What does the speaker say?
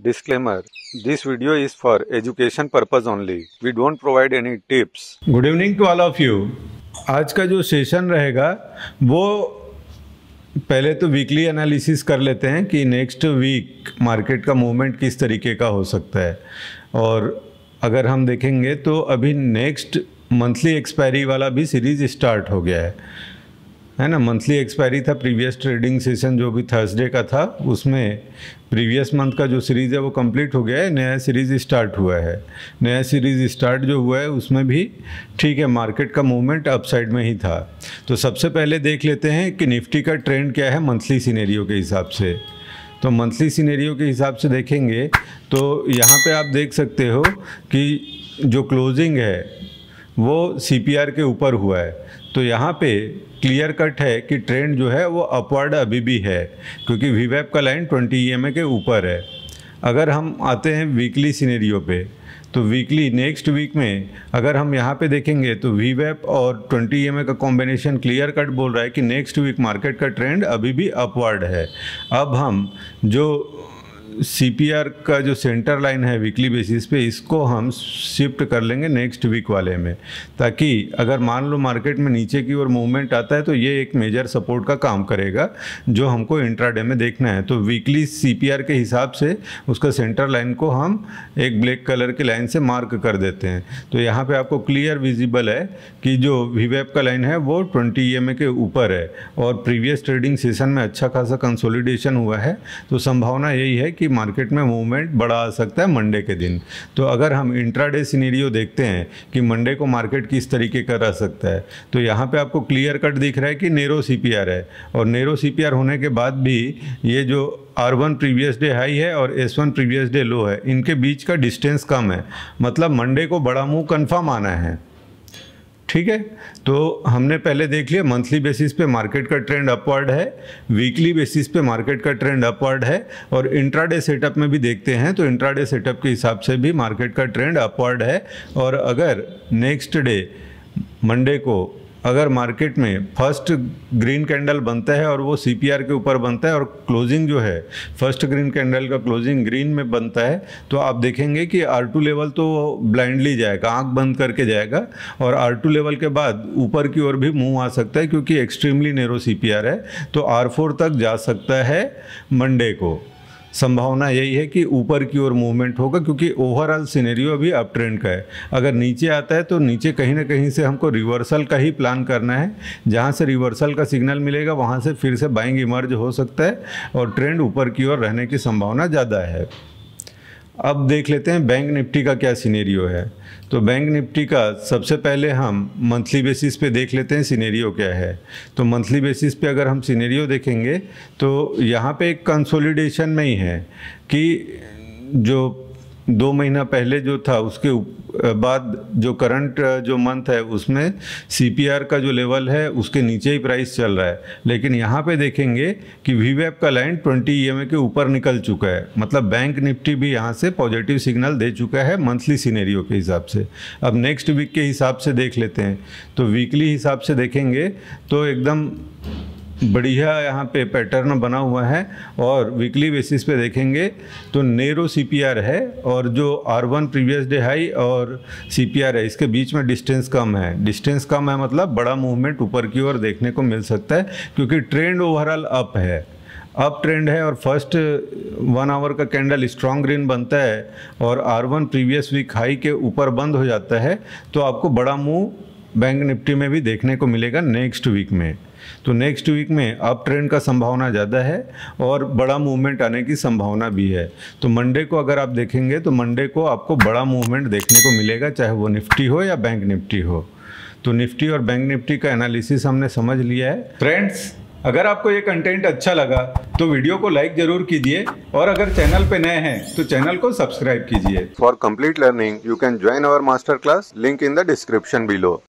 Disclaimer This video is for education purpose only. We don't provide any tips. Good evening to all of you आज का जो session रहेगा वो पहले तो वीकली एनालिसिस कर लेते हैं कि नेक्स्ट वीक मार्केट का मूवमेंट किस तरीके का हो सकता है और अगर हम देखेंगे तो अभी नेक्स्ट मंथली एक्सपायरी वाला भी सीरीज स्टार्ट हो गया है है ना मंथली एक्सपायरी था प्रीवियस ट्रेडिंग सेशन जो भी थर्सडे का था उसमें प्रीवियस मंथ का जो सीरीज़ है वो कंप्लीट हो गया है नया सीरीज़ स्टार्ट हुआ है नया सीरीज़ स्टार्ट जो हुआ है उसमें भी ठीक है मार्केट का मूवमेंट अपसाइड में ही था तो सबसे पहले देख लेते हैं कि निफ्टी का ट्रेंड क्या है मंथली सीनेरियो के हिसाब से तो मंथली सीनेरियो के हिसाब से देखेंगे तो यहाँ पर आप देख सकते हो कि जो क्लोजिंग है वो सी के ऊपर हुआ है तो यहाँ पे क्लियर कट है कि ट्रेंड जो है वो अपवर्ड अभी भी है क्योंकि वी का लाइन ट्वेंटी ई के ऊपर है अगर हम आते हैं वीकली सिनेरियो पे तो वीकली नेक्स्ट वीक में अगर हम यहाँ पे देखेंगे तो वी और ट्वेंटी एम e का कॉम्बिनेशन क्लियर कट बोल रहा है कि नेक्स्ट वीक मार्केट का ट्रेंड अभी भी अपवर्ड है अब हम जो सीपीआर का जो सेंटर लाइन है वीकली बेसिस पे इसको हम शिफ्ट कर लेंगे नेक्स्ट वीक वाले में ताकि अगर मान लो मार्केट में नीचे की ओर मूवमेंट आता है तो ये एक मेजर सपोर्ट का काम करेगा जो हमको इंट्राडे में देखना है तो वीकली सीपीआर के हिसाब से उसका सेंटर लाइन को हम एक ब्लैक कलर के लाइन से मार्क कर देते हैं तो यहाँ पर आपको क्लियर विजिबल है कि जो वीवेप का लाइन है वो ट्वेंटी ई e के ऊपर है और प्रीवियस ट्रेडिंग सेशन में अच्छा खासा कंसोलिडेशन हुआ है तो संभावना यही है कि मार्केट में मूवमेंट बड़ा आ सकता है मंडे के दिन तो अगर हम इंट्राडे सिनेरियो देखते हैं कि मंडे को मार्केट किस तरीके का रह सकता है तो यहाँ पे आपको क्लियर कट दिख रहा है कि नेरो सीपीआर है और नेरो सीपीआर होने के बाद भी ये जो R one previous day high है और S one previous day low है इनके बीच का डिस्टेंस कम है मतलब मंडे को बड़ा मूव कन्फर्म आना है ठीक है तो हमने पहले देख लिया मंथली बेसिस पे मार्केट का ट्रेंड अपवर्ड है वीकली बेसिस पे मार्केट का ट्रेंड अपवर्ड है और इंट्राडे सेटअप में भी देखते हैं तो इंट्राडे सेटअप के हिसाब से भी मार्केट का ट्रेंड अपवर्ड है और अगर नेक्स्ट डे मंडे को अगर मार्केट में फर्स्ट ग्रीन कैंडल बनता है और वो सी के ऊपर बनता है और क्लोजिंग जो है फर्स्ट ग्रीन कैंडल का क्लोजिंग ग्रीन में बनता है तो आप देखेंगे कि आर टू लेवल तो ब्लाइंडली जाएगा आंख बंद करके जाएगा और आर टू लेवल के बाद ऊपर की ओर भी मुंह आ सकता है क्योंकि एक्सट्रीमली नेरो सी है तो आर तक जा सकता है मंडे को संभावना यही है कि ऊपर की ओर मूवमेंट होगा क्योंकि ओवरऑल सिनेरियो अभी अप ट्रेंड का है अगर नीचे आता है तो नीचे कहीं ना कहीं से हमको रिवर्सल का ही प्लान करना है जहाँ से रिवर्सल का सिग्नल मिलेगा वहाँ से फिर से बाइंग इमर्ज हो सकता है और ट्रेंड ऊपर की ओर रहने की संभावना ज़्यादा है अब देख लेते हैं बैंक निफ्टी का क्या सिनेरियो है तो बैंक निफ्टी का सबसे पहले हम मंथली बेसिस पे देख लेते हैं सिनेरियो क्या है तो मंथली बेसिस पे अगर हम सिनेरियो देखेंगे तो यहाँ पे एक कंसोलिडेशन में ही है कि जो दो महीना पहले जो था उसके बाद जो करंट जो मंथ है उसमें सी का जो लेवल है उसके नीचे ही प्राइस चल रहा है लेकिन यहाँ पे देखेंगे कि वी का लाइन 20 ई के ऊपर निकल चुका है मतलब बैंक निफ्टी भी यहाँ से पॉजिटिव सिग्नल दे चुका है मंथली सीनेरियो के हिसाब से अब नेक्स्ट वीक के हिसाब से देख लेते हैं तो वीकली हिसाब से देखेंगे तो एकदम बढ़िया यहाँ पे पैटर्न बना हुआ है और वीकली बेसिस पे देखेंगे तो नेरो सीपीआर है और जो R one previous day high और सीपीआर है इसके बीच में डिस्टेंस कम है डिस्टेंस कम है मतलब बड़ा मूवमेंट ऊपर की ओर देखने को मिल सकता है क्योंकि ट्रेंड ओवरऑल अप है अप ट्रेंड है और फर्स्ट वन आवर का कैंडल स्ट्रॉन्ग ग्रीन बनता है और R one previous week high के ऊपर बंद हो जाता है तो आपको बड़ा मूव बैंक निफ्टी में भी देखने को मिलेगा नेक्स्ट वीक में तो नेक्स्ट वीक में अप ट्रेंड का संभावना ज़्यादा है और बड़ा मूवमेंट आने की संभावना भी है तो मंडे को अगर आप देखेंगे तो मंडे को आपको बड़ा मूवमेंट देखने को मिलेगा चाहे वो निफ्टी हो या बैंक निफ्टी हो तो निफ्टी और बैंक निफ्टी का एनालिसिस हमने समझ लिया है फ्रेंड्स अगर आपको ये कंटेंट अच्छा लगा तो वीडियो को लाइक जरूर कीजिए और अगर चैनल पे नए हैं तो चैनल को सब्सक्राइब कीजिए for complete learning you can join our master class link in the description below